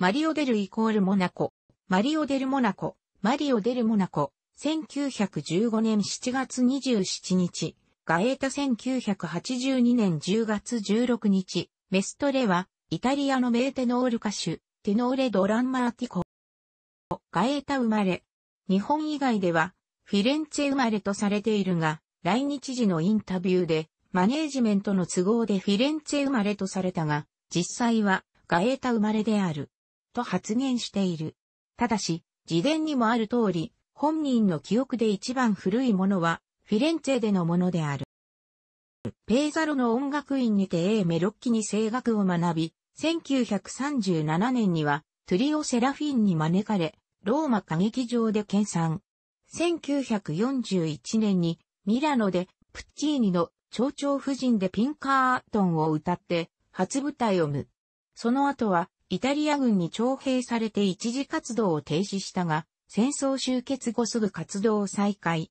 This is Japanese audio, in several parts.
マリオデルイコールモナコ、マリオデルモナコ、マリオデルモナコ、1915年7月27日、ガエータ1982年10月16日、メストレは、イタリアの名テノール歌手、テノーレ・ドランマーティコ。ガエータ生まれ。日本以外では、フィレンツェ生まれとされているが、来日時のインタビューで、マネージメントの都合でフィレンツェ生まれとされたが、実際は、ガエータ生まれである。と発言している。ただし、自伝にもある通り、本人の記憶で一番古いものは、フィレンツェでのものである。ペーザロの音楽院にて A メロッキに声楽を学び、1937年には、トゥリオ・セラフィンに招かれ、ローマ歌劇場で研鑽。1941年に、ミラノで、プッチーニの蝶々夫人でピンカートンを歌って、初舞台をむ。その後は、イタリア軍に徴兵されて一時活動を停止したが、戦争終結後すぐ活動を再開。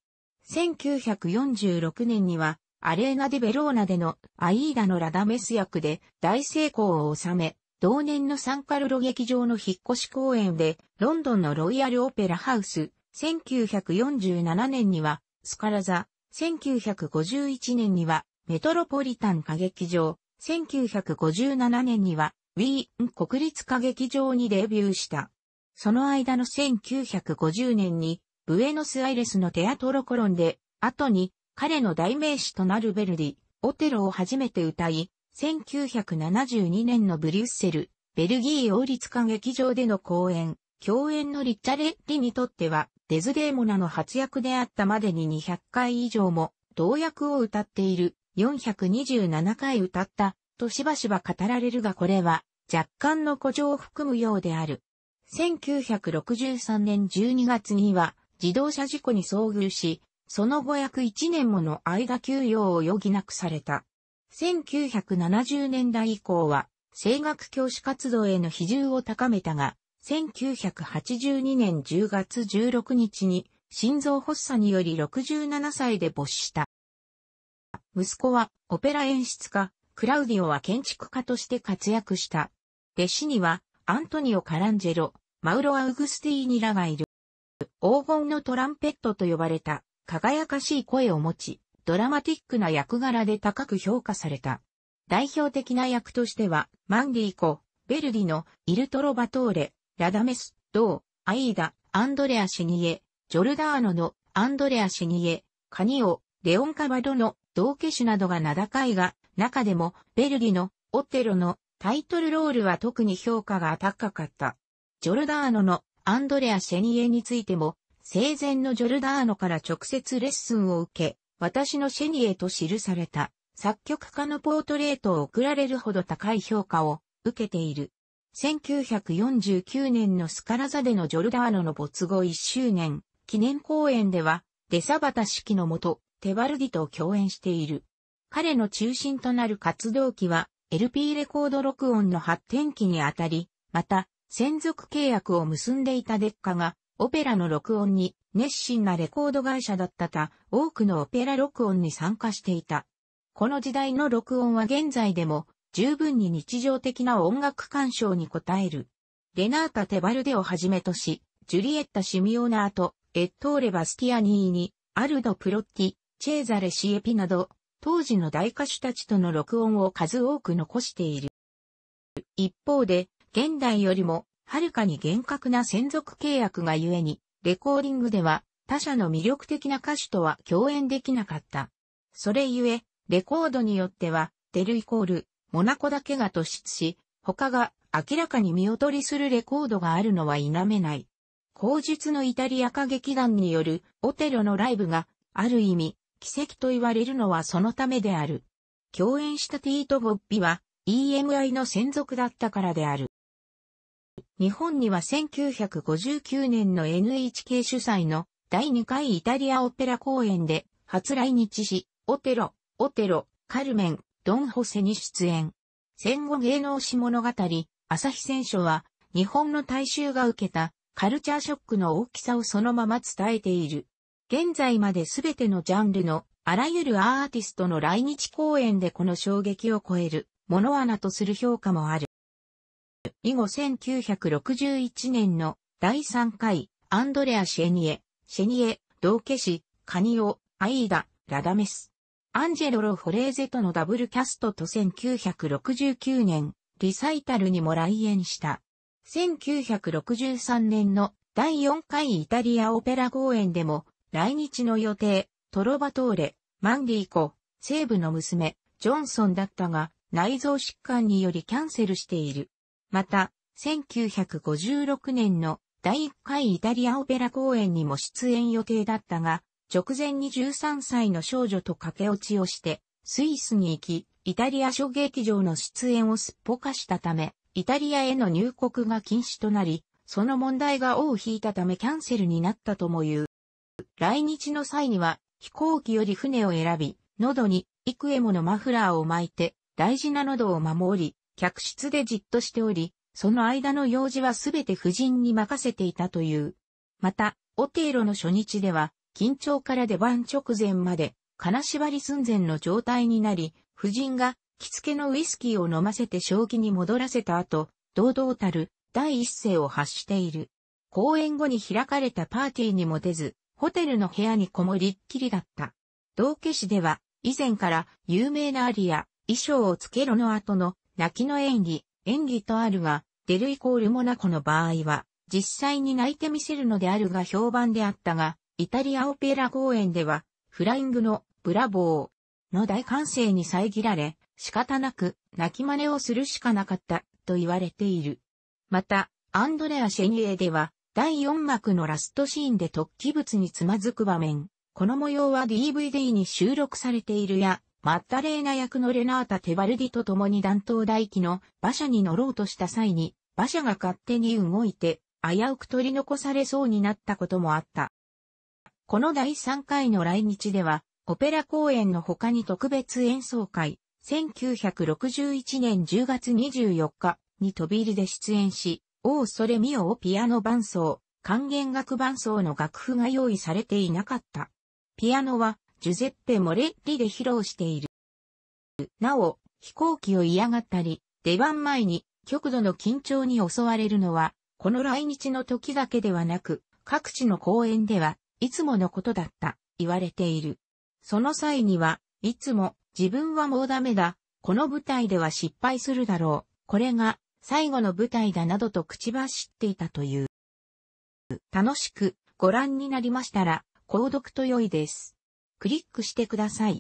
1946年には、アレーナ・デ・ベローナでのアイーダのラダメス役で大成功を収め、同年のサンカルロ劇場の引っ越し公演で、ロンドンのロイヤル・オペラ・ハウス、1947年には、スカラザ、1951年には、メトロポリタン歌劇場、1957年には、ウィーン国立歌劇場にデビューした。その間の1950年に、ブエノスアイレスのテアトロコロンで、後に彼の代名詞となるベルディ、オテロを初めて歌い、1972年のブリュッセル、ベルギー王立歌劇場での公演、共演のリッチャレッリにとっては、デズデーモナの発役であったまでに200回以上も、同役を歌っている、427回歌った、としばしば語られるがこれは、若干の古城を含むようである。1963年12月には自動車事故に遭遇し、その後約1年もの間休養を余儀なくされた。1970年代以降は、声楽教師活動への比重を高めたが、1982年10月16日に心臓発作により67歳で没した。息子はオペラ演出家、クラウディオは建築家として活躍した。弟子には、アントニオ・カランジェロ、マウロ・アウグスティーニらがいる。黄金のトランペットと呼ばれた、輝かしい声を持ち、ドラマティックな役柄で高く評価された。代表的な役としては、マンディーコ、ベルディの、イルトロバトーレ、ラダメス、ドー、アイーダ、アンドレア・シニエ、ジョルダーノの、アンドレア・シニエ、カニオ、レオン・カバドの、道化師などが名高いが、中でも、ベルディの、オテロの、タイトルロールは特に評価が高かった。ジョルダーノのアンドレア・シェニエについても、生前のジョルダーノから直接レッスンを受け、私のシェニエと記された作曲家のポートレートを送られるほど高い評価を受けている。1949年のスカラザでのジョルダーノの没後1周年記念公演では、デサバタ式のもと、テバルディと共演している。彼の中心となる活動期は、LP レコード録音の発展期にあたり、また、専属契約を結んでいたデッカが、オペラの録音に熱心なレコード会社だったた、多くのオペラ録音に参加していた。この時代の録音は現在でも、十分に日常的な音楽鑑賞に応える。レナータ・テバルデをはじめとし、ジュリエッタ・シミオナーと、エットーレ・バスティアニーニ、アルド・プロッティ、チェーザレ・シエピなど、当時の大歌手たちとの録音を数多く残している。一方で、現代よりも、はるかに厳格な専属契約がゆえに、レコーディングでは、他社の魅力的な歌手とは共演できなかった。それゆえ、レコードによっては、デルイコール、モナコだけが突出し、他が明らかに見劣りするレコードがあるのは否めない。口述のイタリア歌劇団によるオテロのライブが、ある意味、奇跡と言われるのはそのためである。共演したティート・ボッビは EMI の専属だったからである。日本には1959年の NHK 主催の第2回イタリアオペラ公演で初来日し、オテロ、オテロ、カルメン、ドン・ホセに出演。戦後芸能史物語、朝日戦書は日本の大衆が受けたカルチャーショックの大きさをそのまま伝えている。現在まで全てのジャンルのあらゆるアーティストの来日公演でこの衝撃を超える物穴とする評価もある。以後1961年の第3回アンドレア・シェニエ、シェニエ、道化師、カニオ、アイーダ、ラダメス。アンジェロ・ロ・フォレーゼとのダブルキャストと1969年、リサイタルにも来園した。1963年の第4回イタリアオペラ公演でも来日の予定、トロバトーレ、マンディーコ、西部の娘、ジョンソンだったが、内臓疾患によりキャンセルしている。また、1956年の第1回イタリアオペラ公演にも出演予定だったが、直前に13歳の少女と駆け落ちをして、スイスに行き、イタリア諸劇場の出演をすっぽかしたため、イタリアへの入国が禁止となり、その問題が尾を引いたためキャンセルになったとも言う。来日の際には飛行機より船を選び、喉に幾重ものマフラーを巻いて大事な喉を守り、客室でじっとしており、その間の用事はすべて夫人に任せていたという。また、オテーロの初日では、緊張から出番直前まで、金縛り寸前の状態になり、夫人が着付けのウイスキーを飲ませて正気に戻らせた後、堂々たる第一声を発している。公演後に開かれたパーティーにも出ず、ホテルの部屋にこもりっきりだった。道家市では、以前から有名なアリや、衣装をつけろの後の泣きの演技、演技とあるが、出るイコールモナコの場合は、実際に泣いてみせるのであるが評判であったが、イタリアオペラ公演では、フライングのブラボーの大歓声に遮られ、仕方なく泣き真似をするしかなかったと言われている。また、アンドレア・シェニエでは、第4幕のラストシーンで突起物につまずく場面。この模様は DVD に収録されているや、マッタレーナ役のレナータ・テバルディと共に弾頭大機の馬車に乗ろうとした際に、馬車が勝手に動いて、危うく取り残されそうになったこともあった。この第3回の来日では、オペラ公演の他に特別演奏会、1961年10月24日に飛び入りで出演し、オーソレミオをピアノ伴奏、管弦楽伴奏の楽譜が用意されていなかった。ピアノは、ジュゼッペ・モレッリで披露している。なお、飛行機を嫌がったり、出番前に極度の緊張に襲われるのは、この来日の時だけではなく、各地の公演では、いつものことだった、言われている。その際には、いつも、自分はもうダメだ、この舞台では失敗するだろう、これが最後の舞台だなどと口走っていたという。楽しくご覧になりましたら、購読と良いです。クリックしてください。